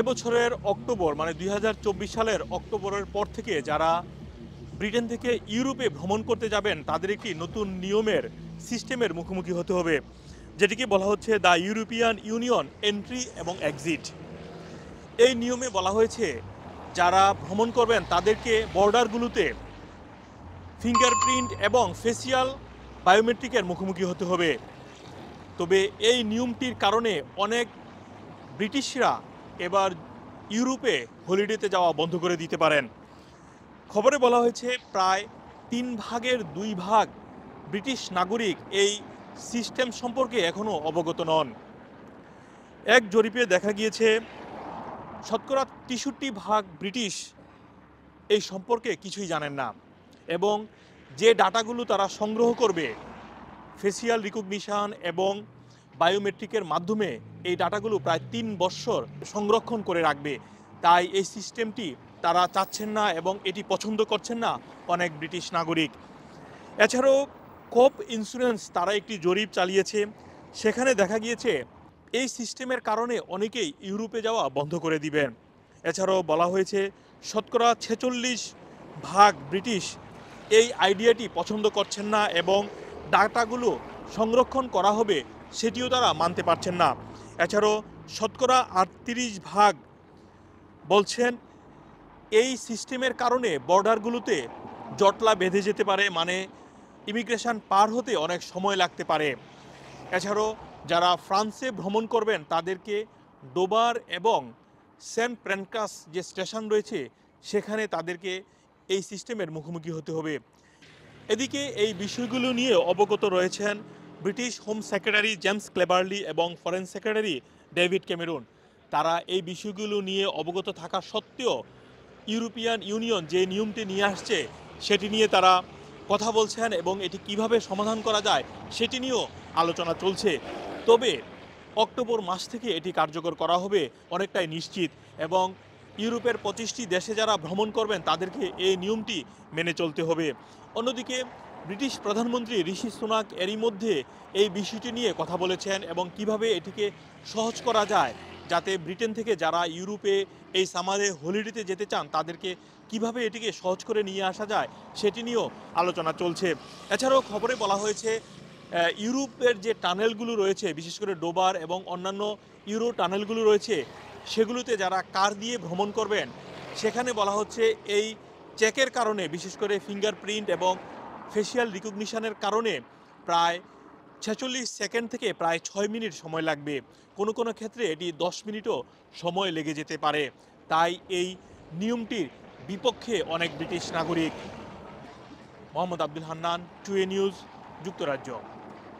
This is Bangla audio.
এবছরের অক্টোবর মানে দুই সালের অক্টোবরের পর থেকে যারা ব্রিটেন থেকে ইউরোপে ভ্রমণ করতে যাবেন তাদের একটি নতুন নিয়মের সিস্টেমের মুখোমুখি হতে হবে যেটিকে বলা হচ্ছে দ্য ইউরোপিয়ান ইউনিয়ন এন্ট্রি এবং এক্সিট এই নিয়মে বলা হয়েছে যারা ভ্রমণ করবেন তাদেরকে বর্ডারগুলোতে ফিঙ্গারপ্রিন্ট এবং ফেসিয়াল বায়োমেট্রিকের মুখোমুখি হতে হবে তবে এই নিয়মটির কারণে অনেক ব্রিটিশরা এবার ইউরোপে হলিডেতে যাওয়া বন্ধ করে দিতে পারেন খবরে বলা হয়েছে প্রায় তিন ভাগের দুই ভাগ ব্রিটিশ নাগরিক এই সিস্টেম সম্পর্কে এখনও অবগত নন এক জরিপে দেখা গিয়েছে শতকরা তেষট্টি ভাগ ব্রিটিশ এই সম্পর্কে কিছুই জানেন না এবং যে ডাটাগুলো তারা সংগ্রহ করবে ফেসিয়াল রিকগনিশান এবং বায়োমেট্রিকের মাধ্যমে এই ডাটাগুলো প্রায় তিন বছর সংরক্ষণ করে রাখবে তাই এই সিস্টেমটি তারা চাচ্ছেন না এবং এটি পছন্দ করছেন না অনেক ব্রিটিশ নাগরিক এছাড়াও কোপ ইন্স্যুরেন্স তারা একটি জরিপ চালিয়েছে সেখানে দেখা গিয়েছে এই সিস্টেমের কারণে অনেকেই ইউরোপে যাওয়া বন্ধ করে দিবেন এছাড়াও বলা হয়েছে শতকরা ছেচল্লিশ ভাগ ব্রিটিশ এই আইডিয়াটি পছন্দ করছেন না এবং ডাটাগুলো সংরক্ষণ করা হবে সেটিও তারা মানতে পারছেন না এছাড়াও শতকরা আটত্রিশ ভাগ বলছেন এই সিস্টেমের কারণে বর্ডারগুলোতে জটলা বেঁধে যেতে পারে মানে ইমিগ্রেশন পার হতে অনেক সময় লাগতে পারে এছাড়াও যারা ফ্রান্সে ভ্রমণ করবেন তাদেরকে ডোবার এবং সেন্ট প্র্যানকাস যে স্টেশন রয়েছে সেখানে তাদেরকে এই সিস্টেমের মুখোমুখি হতে হবে এদিকে এই বিষয়গুলো নিয়ে অবগত রয়েছেন British home secretary James Cleverly এবং ফরেন সেক্রেটারি ডেভিড ক্যামেরুন তারা এই বিষয়গুলো নিয়ে অবগত থাকা সত্ত্বেও ইউরোপিয়ান ইউনিয়ন যে নিয়মটি নিয়ে আসছে সেটি নিয়ে তারা কথা বলছেন এবং এটি কিভাবে সমাধান করা যায় সেটি নিয়েও আলোচনা চলছে তবে অক্টোবর মাস থেকে এটি কার্যকর করা হবে অনেকটাই নিশ্চিত এবং ইউরোপের পঁচিশটি দেশে যারা ভ্রমণ করবেন তাদেরকে এই নিয়মটি মেনে চলতে হবে অন্যদিকে ব্রিটিশ প্রধানমন্ত্রী ঋষি সোনাক এরই মধ্যে এই বিষয়টি নিয়ে কথা বলেছেন এবং কিভাবে এটিকে সহজ করা যায় যাতে ব্রিটেন থেকে যারা ইউরোপে এই সামারে হলিডেতে যেতে চান তাদেরকে কিভাবে এটিকে সহজ করে নিয়ে আসা যায় সেটি নিয়েও আলোচনা চলছে এছাড়াও খবরে বলা হয়েছে ইউরোপের যে টানেলগুলো রয়েছে বিশেষ করে ডোবার এবং অন্যান্য ইউরো টানেলগুলো রয়েছে সেগুলোতে যারা কার দিয়ে ভ্রমণ করবেন সেখানে বলা হচ্ছে এই চেকের কারণে বিশেষ করে ফিঙ্গারপ্রিন্ট এবং ফেসিয়াল রিকগনিশনের কারণে প্রায় ছেচল্লিশ সেকেন্ড থেকে প্রায় ছয় মিনিট সময় লাগবে কোনো কোনো ক্ষেত্রে এটি দশ মিনিটও সময় লেগে যেতে পারে তাই এই নিয়মটির বিপক্ষে অনেক ব্রিটিশ নাগরিক মোহাম্মদ আব্দুল হান্নান টুয়ে নিউজ যুক্তরাজ্য